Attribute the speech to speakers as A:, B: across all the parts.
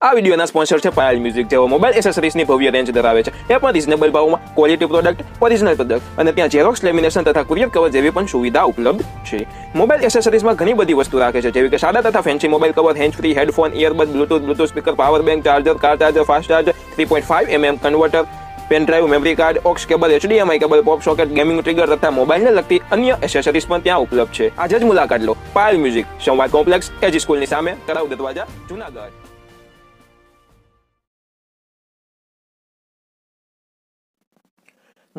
A: આ વિડીયોના સ્પોન્સર છે પાયલ મ્યુઝિક જેઓ મોબાઈલ એસેસરીઝની ભવ્ય રેન્જ ધરાવે છે એ પણ રિઝનેબલ ભાવમાં ક્વોલિટી પ્રોડક્ટ ઓરિજિનલ પ્રોડક્ટ અને ત્યાં ઝેરોક્સ લેમિનેશન તથા કુરિયર કવર જેવી પણ સુવિધા ઉપલબ્ધ છે મોબાઈલ એસેસરીઝમાં ઘણી બધી વસ્તુ રાખે છે જેવી કે સાદા તથા fancy mobile cover hand free headphone earbud bluetooth bluetooth speaker power bank charger car charger fast charger three point five MM converter pen drive memory card aux cable HDMI cable pop socket gaming trigger તથા મોબાઈલને લગતી અન્ય accessories પણ ત્યાં ઉપલબ્ધ છે આજે જ મુલાકાત લો Payal music Samvad complex AG સ્કૂલની સામે તળાવ દરવાજા જુનાગઢ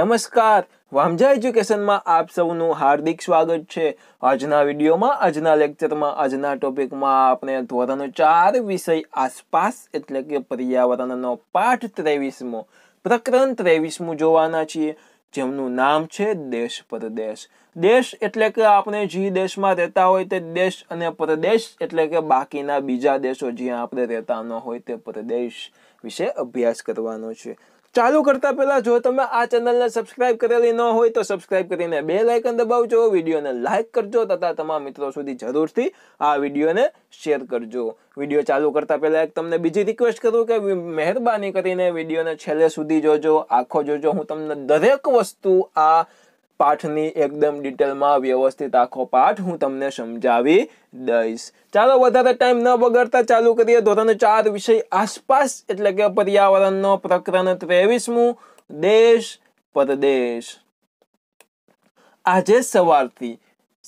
A: નમસ્કાર વામજા એજ્યુકેશનમાં આપ સૌનું હાર્દિક સ્વાગત છે આજના વિડીયોમાં આજના લેક્ચરમાં આજના ટોપિકમાં આપણે ધોરણ ચાર વિષય આસપાસ એટલે કે પર્યાવરણનો પાઠ ત્રેવીસમો પ્રકરણ ત્રેવીસમું જોવાના છીએ જેમનું નામ છે દેશ પરદેશ દેશ એટલે કે આપણે જે દેશમાં રહેતા હોય તે દેશ અને પ્રદેશ એટલે કે બાકીના બીજા દેશો જ્યાં આપણે રહેતા ન હોય તે પ્રદેશ વિશે અભ્યાસ કરવાનો છે ચાલુ કરતા પહેલાં જો તમે આ ચેનલને સબસ્ક્રાઇબ કરેલી ન હોય તો સબસ્ક્રાઇબ કરીને બે લાઇકન દબાવજો વિડીયોને લાઇક કરજો તથા તમામ મિત્રો સુધી જરૂરથી આ વિડીયોને શેર કરજો વિડીયો ચાલુ કરતા પહેલાં એક તમને બીજી રિક્વેસ્ટ કરું કે મહેરબાની કરીને વિડીયોને છેલ્લે સુધી જોજો આખો જોજો હું તમને દરેક વસ્તુ આ પાઠની એકદમ ડિટેલમાં વ્યવસ્થિત આખો પાઠ હું તમને સમજાવી દઈશ ચાલો વધારે ટાઈમ ન બગડતા ચાલુ કરીએ ધોરણ ચાર વિષય આસપાસ એટલે કે પર્યાવરણનો પ્રકરણ ત્રેવીસમું દેશ પરદેશ આજે સવારથી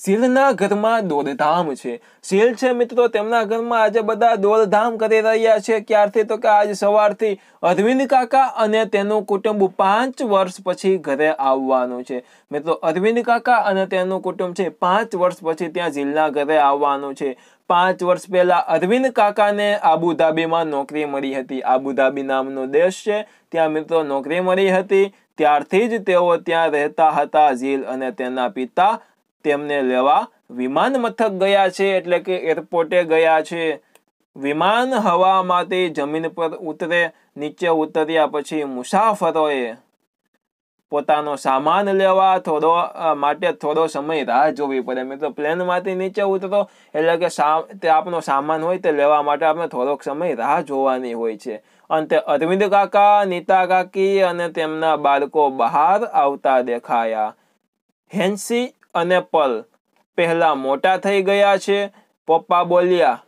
A: શેલના ઘરમાં દોડધામ છે શેલ છે મિત્રો તેમના ઘરમાં આજે બધા દોડધામ કરી રહ્યા છે ક્યારથી તો કે આજ સવારથી અરવિંદ કાકા અને તેનું કુટુંબ પાંચ વર્ષ પછી ઘરે આવવાનું છે મિત્રો અરવિંદ કાકા અને તેનું કુટુંબ છે પાંચ વર્ષ પછી ત્યાં ઝીલના ઘરે આવવાનું છે પાંચ વર્ષ પહેલા અરવિંદ કાકાને આબુધાબીમાં નોકરી મળી હતી આબુધાબી નામનો દેશ છે ત્યાં મિત્રો નોકરી મળી હતી ત્યારથી જ તેઓ ત્યાં રહેતા હતા ઝીલ અને તેના પિતા તેમને લેવા વિમાન મથક ગયા છે એટલે કે એરપોર્ટે ગયા છે વિમાન હવા માટે જમીન પર ઉતરે નીચે ઉતર્યા પછી મુસાફરોએ પોતાનો સામાન લેવા થોડો માટે થોડો સમય રાહ જોવી પડે મિત્રો પ્લેનમાંથી નીચે ઉતરો એટલે કે તે આપનો સામાન હોય તે લેવા માટે આપણે થોડોક સમય રાહ જોવાની હોય છે અંતે અરવિંદ કાકા નીતા કાકી અને તેમના બાળકો બહાર આવતા દેખાયા હેન્સી અને પલ પહેલા મોટા થઈ ગયા છે પપ્પા બોલ્યા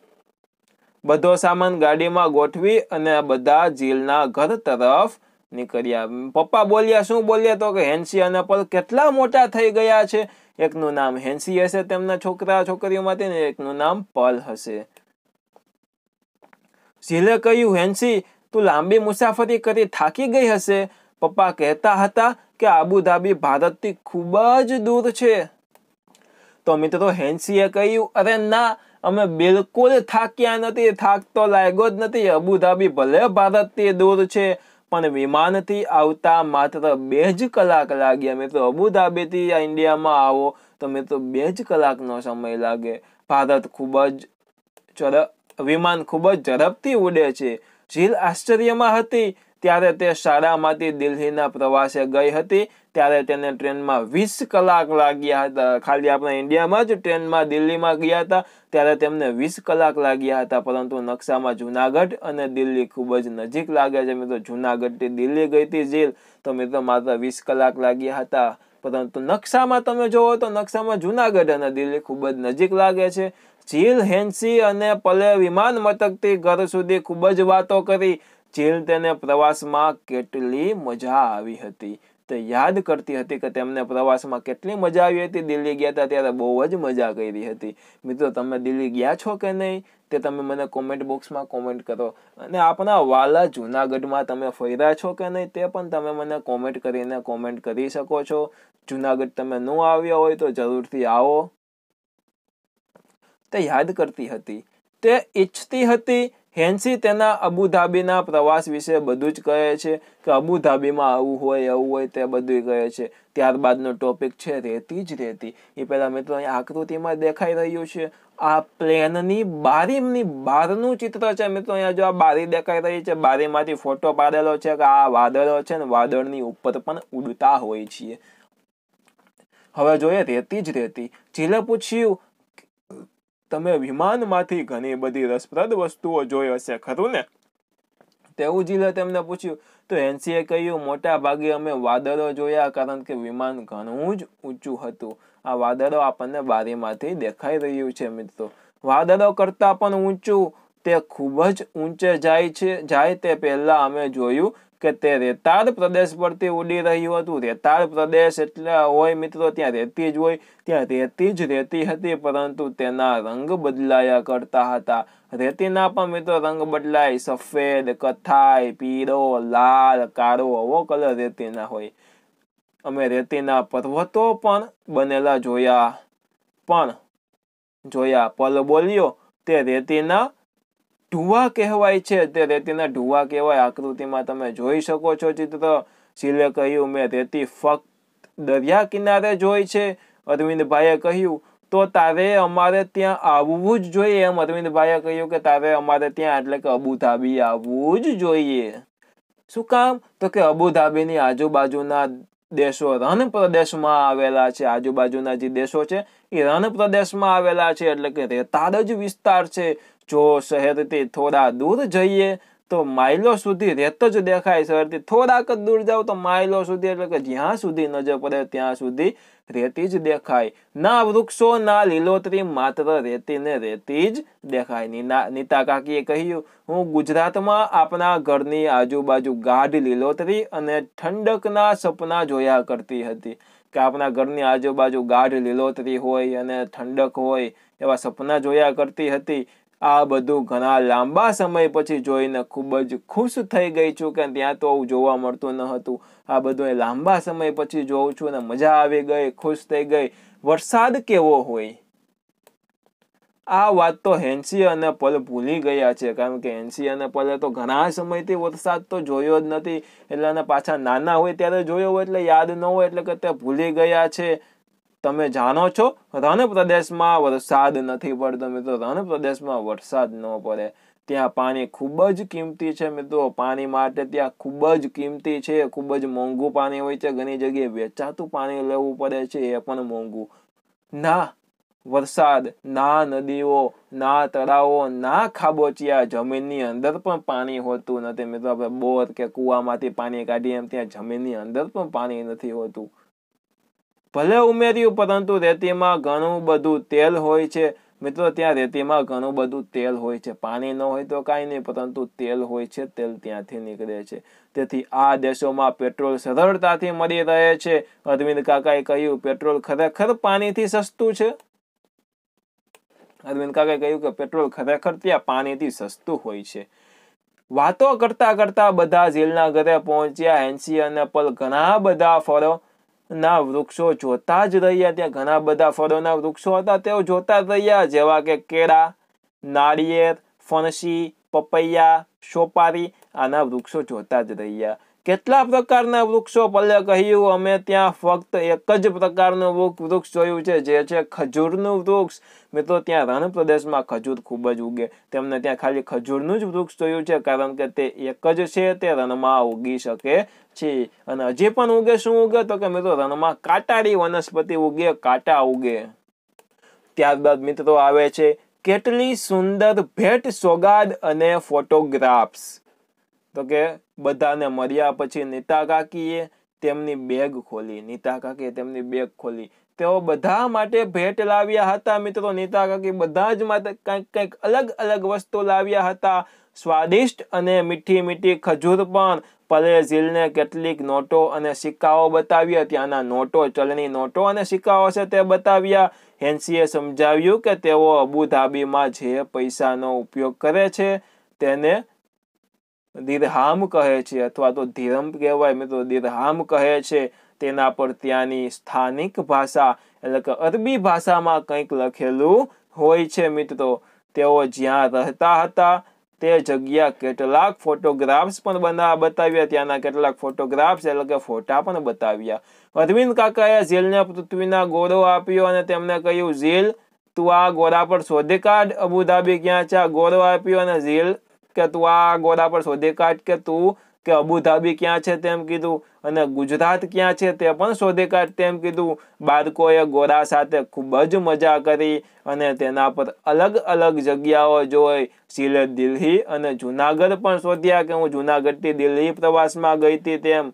A: બધો સામાન ગાડીમાં ગોઠવી અને બધા જીલના ઘર તરફ નીકળ્યા પપ્પા બોલ્યા શું બોલ્યા તો કે હેન્સી અને પલ કેટલા મોટા થઈ ગયા છે એકનું નામ હેન્સી હશે તેમના છોકરા છોકરીઓમાંથી ને એકનું નામ પલ હશે ઝીલે કહ્યું હેન્સી તું લાંબી મુસાફરી કરી થાકી ગઈ હશે પપ્પા કહેતા હતા કે આબુધાબી ભારતથી ખૂબ જ દૂર છે તો મિત્રો હેન્સીએ કહ્યું અરે ના અમે બિલકુલ થાક્યા નથી થાકતો લાગ્યો જ નથી અબુધાબી ભલે ભારતથી દૂર છે પણ વિમાનથી આવતા માત્ર બે જ કલાક લાગ્યા મિત્રો અબુધાબીથી ઇન્ડિયામાં આવો તો મિત્રો બે જ કલાકનો સમય લાગે ભારત ખૂબ જ ઝડપ વિમાન ખૂબ જ ઝડપથી ઉડે છે ઝીલ આશ્ચર્યમાં હતી ત્યારે તે શાળામાંથી દિલ્હીના પ્રવાસે ગઈ હતી ત્યારે તેને ટ્રેનમાં વીસ કલાક લાગ્યા હતા ખાલી આપણા ઇન્ડિયામાં જ ટ્રેનમાં દિલ્હીમાં ગયા હતા ત્યારે તેમને વીસ કલાક લાગ્યા હતા પરંતુ નકશામાં જુનાગઢ અને દિલ્હી ખૂબ જ નજીક લાગે છે મિત્રો જુનાગઢથી દિલ્હી ગઈ હતી ઝીલ તો મિત્રો માત્ર વીસ કલાક લાગ્યા હતા પરંતુ નકશામાં તમે જોવો તો નકશામાં જુનાગઢ અને દિલ્હી ખૂબ જ નજીક લાગે છે ઝીલ હેન્સી અને પલે વિમાન મથકથી ઘર સુધી ખૂબ જ વાતો કરી જેલ તેને પ્રવાસમાં કેટલી મજા આવી હતી તે યાદ કરતી હતી કે તેમને પ્રવાસમાં કેટલી મજા આવી હતી દિલ્હી ગયા હતા ત્યારે બહુ જ મજા કરી હતી મિત્રો તમે દિલ્હી ગયા છો કે નહીં તે તમે મને કોમેન્ટ બોક્સમાં કોમેન્ટ કરો અને આપણા વાલા જૂનાગઢમાં તમે ફર્યા છો કે નહીં તે પણ તમે મને કોમેન્ટ કરીને કોમેન્ટ કરી શકો છો જૂનાગઢ તમે ન આવ્યા હોય તો જરૂરથી આવો તે યાદ કરતી હતી તે ઈચ્છતી હતી હેન્સી તેના અબુધાબીના પ્રવાસ વિશે બધું જ કહે છે કે અબુધાબીમાં આવું હોય આવું હોય તે બધું કહે છે ત્યારબાદનો ટોપિક છે રેતી જ રેતી એ પહેલાં મિત્રો અહીં આકૃતિમાં દેખાઈ રહ્યું છે આ પ્લેનની બારીની બારનું ચિત્ર છે મિત્રો અહીંયા જો આ બારી દેખાઈ રહી છે બારીમાંથી ફોટો પાડેલો છે કે આ વાદળો છે ને વાદળની ઉપર પણ ઉડતા હોય છીએ હવે જોઈએ રેતી જ રેતી જીલે પૂછ્યું તમે વિમાનમાંથી ઘણી બધી રસપ્રદ વસ્તુઓ જોઈ હશે ખરું ને તેવું જીલે તેમને પૂછ્યું તો એનસીએ કહ્યું મોટા ભાગે અમે વાદળો જોયા કારણ કે વિમાન ઘણું જ ઊંચું હતું આ વાદળો આપણને બારીમાંથી દેખાઈ રહ્યું છે મિત્રો વાદળો કરતાં પણ ઊંચું તે ખૂબ જ ઊંચે જાય છે જાય તે પહેલાં અમે જોયું કે તે રેતાળ પ્રદેશ પરથી ઉડી રહ્યું હતું રેતાળ પ્રદેશ એટલે હોય મિત્રો ત્યાં રેતી જ હોય ત્યાં રેતી જ રેતી હતી પરંતુ તેના રંગ બદલાયા કરતા હતા રેતીના પણ મિત્રો રંગ બદલાય સફેદ કથાઈ પીળો લાલ કાળો આવો કલર રેતીના હોય અમે રેતીના પર્વતો પણ બનેલા જોયા પણ જોયા પલ બોલ્યો તે રેતીના ઢુવા કહેવાય છે તે રેતીના ઢુવા કહેવાય આકૃતિમાં તમે જોઈ શકો છો ચિત્ર શીલે કહ્યું મેં રેતી ફક્ત દરિયા કિનારે જોઈ છે અરવિંદભાઈએ કહ્યું તો તારે અમારે ત્યાં આવવું જ જોઈએ એમ અરવિંદભાઈએ કહ્યું કે તારે અમારે ત્યાં એટલે કે અબુધાબી આવવું જ જોઈએ શું કામ તો કે અબુધાબીની આજુબાજુના દેશો રણ પ્રદેશમાં આવેલા છે આજુબાજુના જે દેશો છે એ રણ પ્રદેશમાં આવેલા છે એટલે કે રેતાળ જ વિસ્તાર છે જો શહેરથી થોડા દૂર જઈએ તો માઇલો સુધી રહેતો જ દેખાય શહેરથી થોડાક જ દૂર જાવ તો માઇલો સુધી એટલે કે જ્યાં સુધી નજર પડે ત્યાં સુધી રેતી જ દેખાય ના વૃક્ષો ના લીલોતરી માત્ર રેતી ને રેતી જ દેખાય નીતા કાકીએ કહ્યું હું ગુજરાતમાં આપણા ઘરની આજુબાજુ ગાઢ લીલોતરી અને ઠંડકના સપના જોયા કરતી હતી કે આપણા ઘરની આજુબાજુ ગાઢ લીલોતરી હોય અને ઠંડક હોય એવા સપના જોયા કરતી હતી આ બધું ઘણા લાંબા સમય પછી જોઈને ખૂબ જ ખુશ થઈ ગઈ છું કે ત્યાં તો આવું જોવા મળતું ન હતું આ બધું એ લાંબા સમય પછી જોઉં છું ને મજા આવી ગઈ ખુશ થઈ ગઈ વરસાદ કેવો હોય આ વાત તો હેન્સી અને પલ ભૂલી ગયા છે કારણ કે હેન્સી અને પલે તો ઘણા સમયથી વરસાદ તો જોયો જ નથી એટલે પાછા નાના હોય ત્યારે જોયો હોય એટલે યાદ ન હોય એટલે કે તે ભૂલી ગયા છે તમે જાણો છો રણ પ્રદેશમાં વરસાદ નથી પડતો મિત્રો રણ પ્રદેશમાં વરસાદ ન પડે ત્યાં પાણી ખૂબ જ કિંમતી છે મિત્રો પાણી માટે ત્યાં ખૂબ જ કિંમતી છે ખૂબ જ મોંઘું પાણી હોય છે ઘણી જગ્યાએ વેચાતું પાણી લેવું પડે છે એ પણ મોંઘું ના વરસાદ ના નદીઓ ના તળાવો ના ખાબોચિયા જમીનની અંદર પણ પાણી હોતું નથી મિત્રો આપણે બોર કે કૂવામાંથી પાણી કાઢીએ એમ ત્યાં જમીનની અંદર પણ પાણી નથી હોતું ભલે ઉમેર્યું પરંતુ રેતીમાં ઘણું બધું તેલ હોય છે મિત્રો ત્યાં રેતીમાં ઘણું બધું તેલ હોય છે પાણી ન હોય તો કાંઈ નહીં પરંતુ તેલ હોય છે તેલ ત્યાંથી નીકળે છે તેથી આ દેશોમાં પેટ્રોલ સરળતાથી મળી રહે છે અરવિંદ કાકાએ કહ્યું પેટ્રોલ ખરેખર પાણીથી સસ્તું છે અરવિંદ કાકાએ કહ્યું કે પેટ્રોલ ખરેખર ત્યાં પાણીથી સસ્તું હોય છે વાતો કરતા કરતા બધા જેલના ઘરે પહોંચ્યા હેન્સી અને પલ ઘણા બધા ફળો ના વૃક્ષો જોતા જ રહ્યા ત્યાં ઘણા બધા ફળોના વૃક્ષો હતા તેઓ જોતા જ રહ્યા જેવા કે કેળા નાળિયેર ફણસી પપૈયા સોપારી આના વૃક્ષો જોતા જ રહ્યા કેટલા પ્રકારના વૃક્ષો પલ્લે કહ્યું અમે ત્યાં ફક્ત એક જ પ્રકારનું વૃક્ષ જોયું છે જે છે ખજૂરનું વૃક્ષ મિત્રો ત્યાં રણ પ્રદેશમાં ખજૂર ખૂબ જ ઉગે તેમને ત્યાં ખાલી ખજૂરનું જ વૃક્ષ જોયું છે કારણ કે તે એક જ છે તે રણમાં ઉગી શકે છે અને હજી પણ ઉગે શું ઉગે તો કે મિત્રો રણમાં કાંટાળી વનસ્પતિ ઉગે કાંટા ઉગે ત્યારબાદ મિત્રો આવે છે કેટલી સુંદર ભેટ સોગાદ અને ફોટોગ્રાફ્સ તો કે બધાને મર્યા પછી નીતા કાકીએ તેમની બેગ ખોલી નીતા કાકીએ તેમની બેગ ખોલી તેઓ બધા માટે ભેટ લાવ્યા હતા મિત્રો નીતા કાકી બધા જ માટે કંઈક કંઈક અલગ અલગ વસ્તુ લાવ્યા હતા સ્વાદિષ્ટ અને મીઠી મીઠી ખજૂર પણ પરેઝિલને કેટલીક નોટો અને સિક્કાઓ બતાવ્યા ત્યાંના નોટો ચલણી નોટો અને સિક્કાઓ છે તે બતાવ્યા હેન્સીએ સમજાવ્યું કે તેઓ અબુધાબીમાં જે પૈસાનો ઉપયોગ કરે છે તેને દિરહામ કહે છે અથવા તો ધીરમ કહેવાય મિત્રો દિરહામ કહે છે તેના પર ત્યાંની સ્થાનિક ભાષા એટલે કે અરબી ભાષામાં કંઈક લખેલું હોય છે મિત્રો તેઓ જ્યાં રહેતા હતા તે જગ્યા કેટલાક ફોટોગ્રાફ્સ પણ બનાવવા બતાવ્યા ત્યાંના કેટલાક ફોટોગ્રાફ્સ એટલે કે ફોટા પણ બતાવ્યા અરવિંદ કાકાએ ઝીલને પૃથ્વીના ગોળો આપ્યો અને તેમણે કહ્યું ઝીલ તું આ ગોરા પર શોધી કાઢ અબુધાબી ક્યાં છે આ ગોરો આપ્યો અને ઝીલ કે તું આ ગોરા પર શોધી કાઢ કે તું કે અબુધાબી ક્યાં છે તેમ કીધું અને ગુજરાત ક્યાં છે તે પણ શોધી કાઢ તેમ કીધું બાળકોએ ગોરા સાથે ખૂબ જ મજા કરી અને તેના પર અલગ અલગ જગ્યાઓ જોઈ સિલે દિલ્હી અને જુનાગઢ પણ શોધ્યા કે હું જૂનાગઢથી દિલ્હી પ્રવાસમાં ગઈ હતી તેમ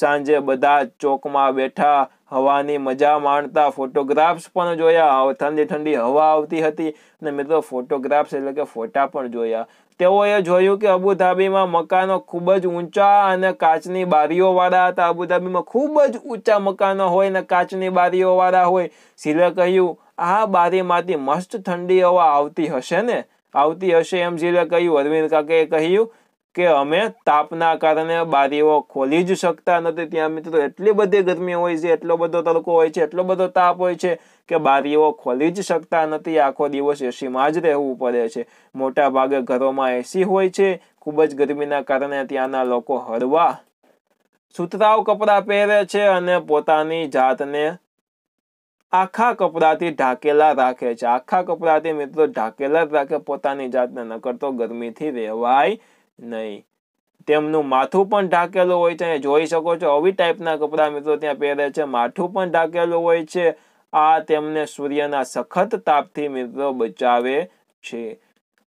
A: સાંજે બધા ચોકમાં બેઠા હવાની મજા માણતા ફોટોગ્રાફ્સ પણ જોયા ઠંડી ઠંડી હવા આવતી હતી અને મિત્રો ફોટોગ્રાફ્સ એટલે કે ફોટા પણ જોયા તેઓએ જોયું કે અબુધાબીમાં મકાનો ખૂબ જ ઊંચા અને કાચની બારીઓવાળા હતા અબુધાબીમાં ખૂબ જ ઊંચા મકાનો હોય ને કાચની બારીઓવાળા હોય સિલે કહ્યું આ બારીમાંથી મસ્ત ઠંડી હવા આવતી હશે ને આવતી હશે એમ ઝીલે કહ્યું અરવિંદ કાકાએ કહ્યું કે અમે તાપના કારણે બારીઓ ખોલી જ શકતા નથી ત્યાં મિત્રો એટલી બધી ગરમી હોય છે એટલો બધો તડકો હોય છે એટલો બધો તાપ હોય છે કે બારીઓ ખોલી જ શકતા નથી આખો દિવસ એસીમાં જ રહેવું પડે છે મોટા ભાગે ઘરોમાં એસી હોય છે ખૂબ જ ગરમીના કારણે ત્યાંના લોકો હળવા સુતરાવ કપડાં પહેરે છે અને પોતાની જાતને આખા કપડાથી ઢાકેલા રાખે છે આખા કપડાથી મિત્રો ઢાકેલા રાખે પોતાની જાતને નકર તો ગરમીથી રહેવાય નહીં તેમનું માથું પણ ઢાંકેલું હોય છે જોઈ શકો છો આવી ટાઈપના કપડા મિત્રો ત્યાં પહેરે છે માથું પણ ઢાંકેલું હોય છે આ તેમને સૂર્યના સખત તાપથી મિત્રો બચાવે છે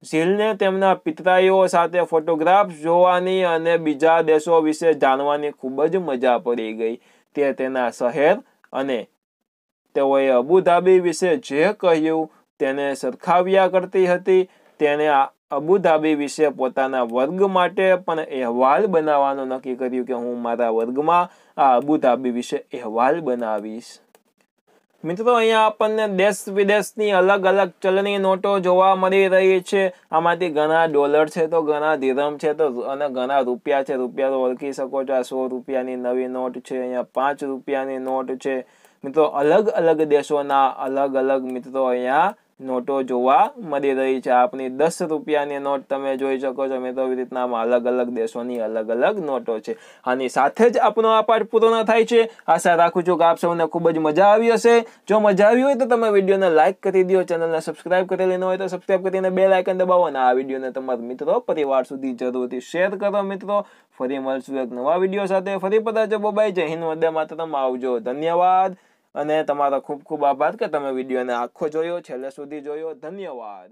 A: ઝીલને તેમના પિતરાઈઓ સાથે ફોટોગ્રાફ જોવાની અને બીજા દેશો વિશે જાણવાની ખૂબ જ મજા પડી ગઈ તે તેના શહેર અને તેઓએ અબુધાબી વિશે જે કહ્યું તેને સરખાવ્યા કરતી હતી તેને અબુધાબી વિશે પોતાના વર્ગ માટે પણ અહેવાલ બનાવવાનું નક્કી કર્યું કે હું મારા વર્ગમાં આ અબુધાબી વિશે અહેવાલ બનાવીશ મિત્રો અહીંયા આપણને દેશ વિદેશની અલગ અલગ ચલણી નોટો જોવા મળી રહી છે આમાંથી ઘણા ડોલર છે તો ઘણા ધીરમ છે તો અને ઘણા રૂપિયા છે રૂપિયા તો ઓળખી શકો છો આ સો રૂપિયાની નવી નોટ છે અહીંયા પાંચ રૂપિયાની નોટ છે મિત્રો અલગ અલગ દેશોના અલગ અલગ મિત્રો અહીંયા નોટો જોવા મળી રહી છે આપની દસ રૂપિયાની નોટ તમે જોઈ શકો છો મેં તો એવી રીતના અલગ અલગ દેશોની અલગ અલગ નોટો છે આની સાથે જ આપણો આ પાઠ પૂર્ણ થાય છે આશા રાખું છું કે આપ સૌને ખૂબ જ મજા આવી હશે જો મજા આવી હોય તો તમે વિડીયોને લાઇક કરી દો ચેનલને સબસ્ક્રાઇબ કરેલી ન હોય તો સબસ્ક્રાઇબ કરીને બે લાઇકન દબાવો અને આ વિડીયોને તમારા મિત્રો પરિવાર સુધી જરૂરથી શેર કરો મિત્રો ફરી મળશું એક નવા વિડીયો સાથે ફરી પતા જબો બાય જય હિન્દ વંદે માતરમ આવજો ધન્યવાદ અને તમારો ખૂબ ખૂબ આભાર કે તમે વિડીયોને આખો જોયો છેલ્લે સુધી જોયો ધન્યવાદ